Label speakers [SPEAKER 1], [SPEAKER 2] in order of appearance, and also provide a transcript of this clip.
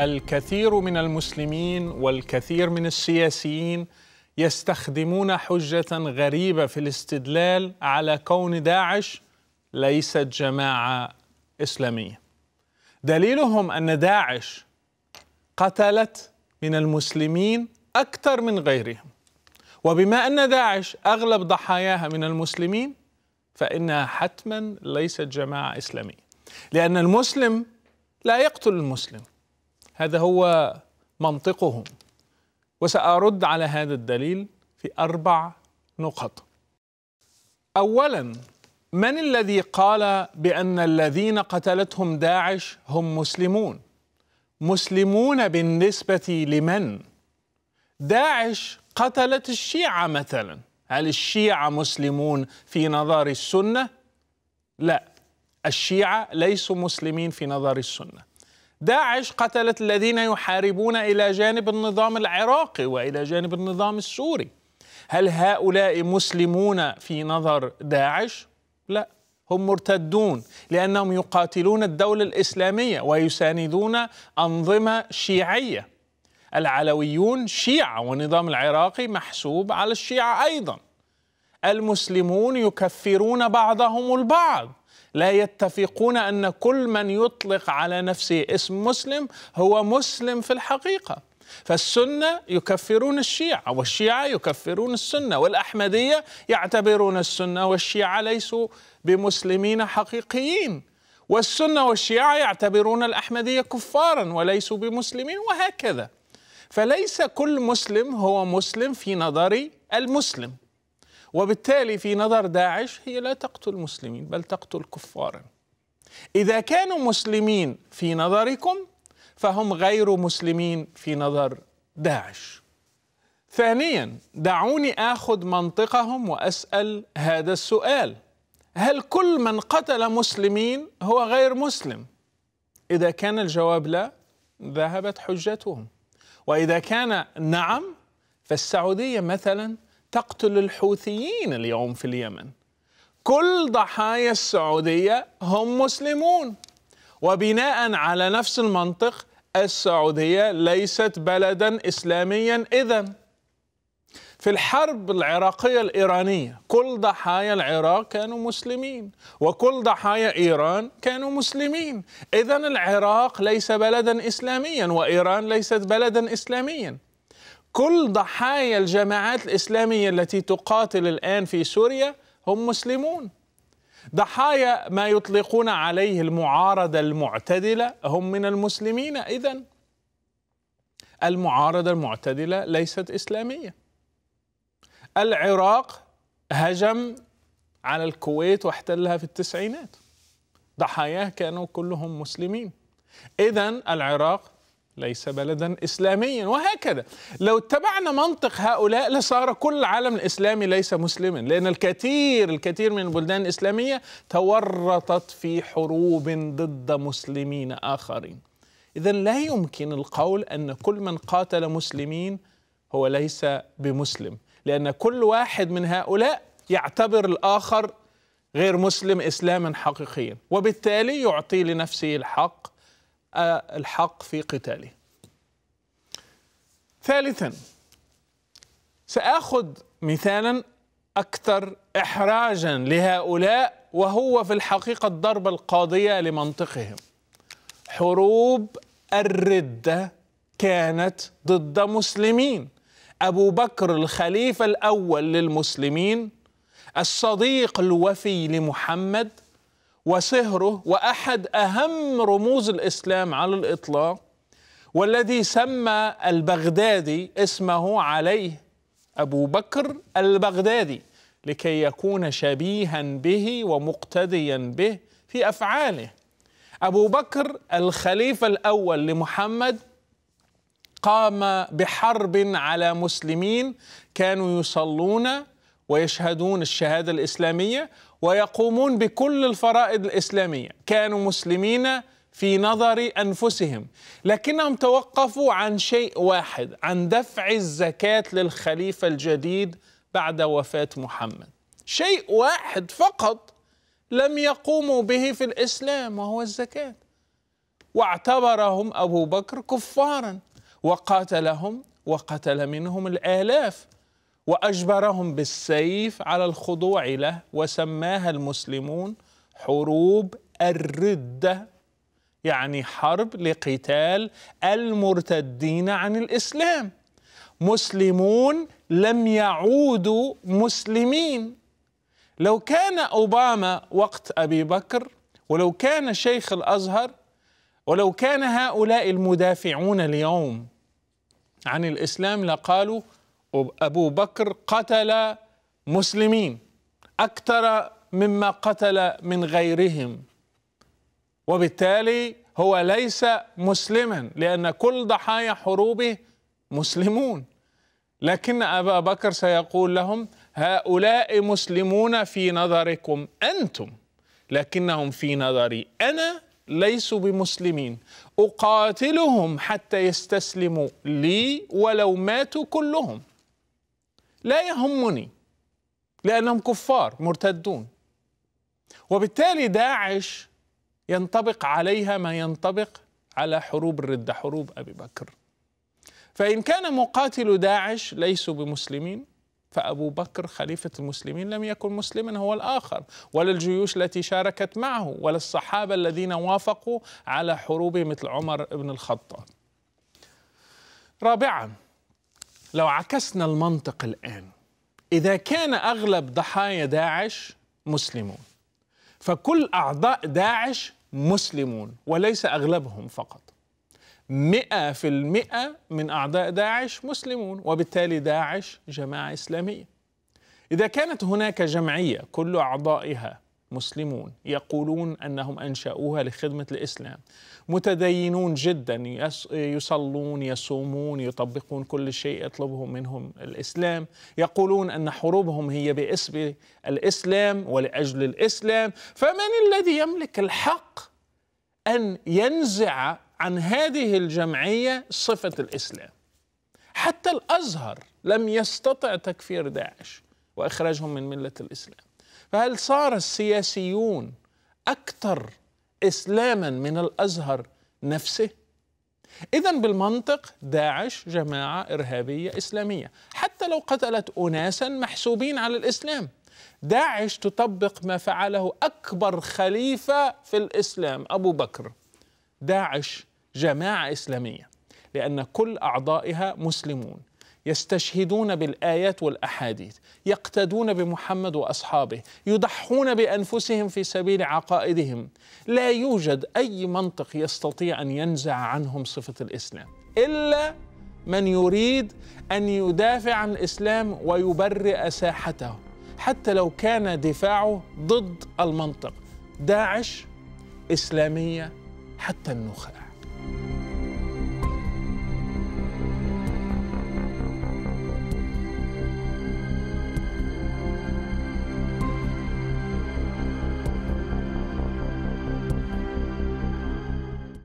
[SPEAKER 1] الكثير من المسلمين والكثير من السياسيين يستخدمون حجة غريبة في الاستدلال على كون داعش ليست جماعة إسلامية. دليلهم أن داعش قتلت من المسلمين أكثر من غيرهم. وبما أن داعش أغلب ضحاياها من المسلمين فإنها حتما ليست جماعة إسلامية. لأن المسلم لا يقتل المسلم هذا هو منطقهم وسأرد على هذا الدليل في أربع نقط أولا من الذي قال بأن الذين قتلتهم داعش هم مسلمون مسلمون بالنسبة لمن داعش قتلت الشيعة مثلا هل الشيعة مسلمون في نظر السنة لا الشيعة ليسوا مسلمين في نظر السنه داعش قتلت الذين يحاربون الى جانب النظام العراقي والى جانب النظام السوري هل هؤلاء مسلمون في نظر داعش لا هم مرتدون لانهم يقاتلون الدوله الاسلاميه ويساندون انظمه شيعيه العلويون شيعه والنظام العراقي محسوب على الشيعه ايضا المسلمون يكفرون بعضهم البعض لا يتفقون ان كل من يطلق على نفسه اسم مسلم هو مسلم في الحقيقه فالسنه يكفرون الشيعه والشيعه يكفرون السنه والاحمديه يعتبرون السنه والشيعه ليسوا بمسلمين حقيقيين والسنه والشيعه يعتبرون الاحمديه كفارا وليسوا بمسلمين وهكذا فليس كل مسلم هو مسلم في نظر المسلم وبالتالي في نظر داعش هي لا تقتل مسلمين بل تقتل كفارا إذا كانوا مسلمين في نظركم فهم غير مسلمين في نظر داعش ثانيا دعوني آخذ منطقهم وأسأل هذا السؤال هل كل من قتل مسلمين هو غير مسلم؟ إذا كان الجواب لا ذهبت حجتهم وإذا كان نعم فالسعودية مثلاً تقتل الحوثيين اليوم في اليمن كل ضحايا السعودية هم مسلمون وبناء على نفس المنطق السعودية ليست بلدا إسلاميا إذا في الحرب العراقية الإيرانية كل ضحايا العراق كانوا مسلمين وكل ضحايا إيران كانوا مسلمين إذا العراق ليس بلدا إسلاميا وإيران ليست بلدا إسلاميا كل ضحايا الجماعات الإسلامية التي تقاتل الآن في سوريا هم مسلمون ضحايا ما يطلقون عليه المعارضة المعتدلة هم من المسلمين إذا المعارضة المعتدلة ليست إسلامية العراق هجم على الكويت واحتلها في التسعينات ضحاياه كانوا كلهم مسلمين إذا العراق ليس بلدا إسلاميا وهكذا لو اتبعنا منطق هؤلاء لصار كل العالم الإسلامي ليس مسلما لأن الكثير الكثير من البلدان الإسلامية تورطت في حروب ضد مسلمين آخرين إذا لا يمكن القول أن كل من قاتل مسلمين هو ليس بمسلم لأن كل واحد من هؤلاء يعتبر الآخر غير مسلم إسلاما حقيقيا وبالتالي يعطي لنفسه الحق الحق في قتاله ثالثا ساخذ مثالا اكثر احراجا لهؤلاء وهو في الحقيقه الضربه القاضيه لمنطقهم حروب الرده كانت ضد مسلمين ابو بكر الخليفه الاول للمسلمين الصديق الوفي لمحمد وسهره واحد اهم رموز الاسلام على الاطلاق والذي سمى البغدادي اسمه عليه ابو بكر البغدادي لكي يكون شبيها به ومقتديا به في افعاله ابو بكر الخليفه الاول لمحمد قام بحرب على مسلمين كانوا يصلون ويشهدون الشهاده الاسلاميه ويقومون بكل الفرائض الإسلامية كانوا مسلمين في نظر أنفسهم لكنهم توقفوا عن شيء واحد عن دفع الزكاة للخليفة الجديد بعد وفاة محمد شيء واحد فقط لم يقوموا به في الإسلام وهو الزكاة واعتبرهم أبو بكر كفارا وقاتلهم وقتل منهم الآلاف واجبرهم بالسيف على الخضوع له وسماها المسلمون حروب الرده يعني حرب لقتال المرتدين عن الاسلام مسلمون لم يعودوا مسلمين لو كان اوباما وقت ابي بكر ولو كان شيخ الازهر ولو كان هؤلاء المدافعون اليوم عن الاسلام لقالوا أبو بكر قتل مسلمين أكثر مما قتل من غيرهم وبالتالي هو ليس مسلما لأن كل ضحايا حروبه مسلمون لكن أبا بكر سيقول لهم هؤلاء مسلمون في نظركم أنتم لكنهم في نظري أنا ليسوا بمسلمين أقاتلهم حتى يستسلموا لي ولو ماتوا كلهم لا يهمني لأنهم كفار مرتدون وبالتالي داعش ينطبق عليها ما ينطبق على حروب الردة حروب أبي بكر فإن كان مقاتل داعش ليسوا بمسلمين فأبو بكر خليفة المسلمين لم يكن مسلما هو الآخر ولا الجيوش التي شاركت معه ولا الصحابة الذين وافقوا على حروب مثل عمر بن الخطاب رابعا لو عكسنا المنطق الآن إذا كان أغلب ضحايا داعش مسلمون فكل أعضاء داعش مسلمون وليس أغلبهم فقط مئة في المئة من أعضاء داعش مسلمون وبالتالي داعش جماعة إسلامية إذا كانت هناك جمعية كل أعضائها مسلمون يقولون انهم انشاوها لخدمه الاسلام متدينون جدا يصلون يصومون يطبقون كل شيء يطلبه منهم الاسلام يقولون ان حروبهم هي باسم الاسلام ولاجل الاسلام فمن الذي يملك الحق ان ينزع عن هذه الجمعيه صفه الاسلام حتى الازهر لم يستطع تكفير داعش واخراجهم من مله الاسلام فهل صار السياسيون أكثر إسلاما من الأزهر نفسه؟ إذا بالمنطق داعش جماعة إرهابية إسلامية حتى لو قتلت أناسا محسوبين على الإسلام داعش تطبق ما فعله أكبر خليفة في الإسلام أبو بكر داعش جماعة إسلامية لأن كل أعضائها مسلمون يستشهدون بالآيات والأحاديث يقتدون بمحمد وأصحابه يضحون بأنفسهم في سبيل عقائدهم لا يوجد أي منطق يستطيع أن ينزع عنهم صفة الإسلام إلا من يريد أن يدافع عن الإسلام ويبرئ ساحته حتى لو كان دفاعه ضد المنطق داعش إسلامية حتى النخاع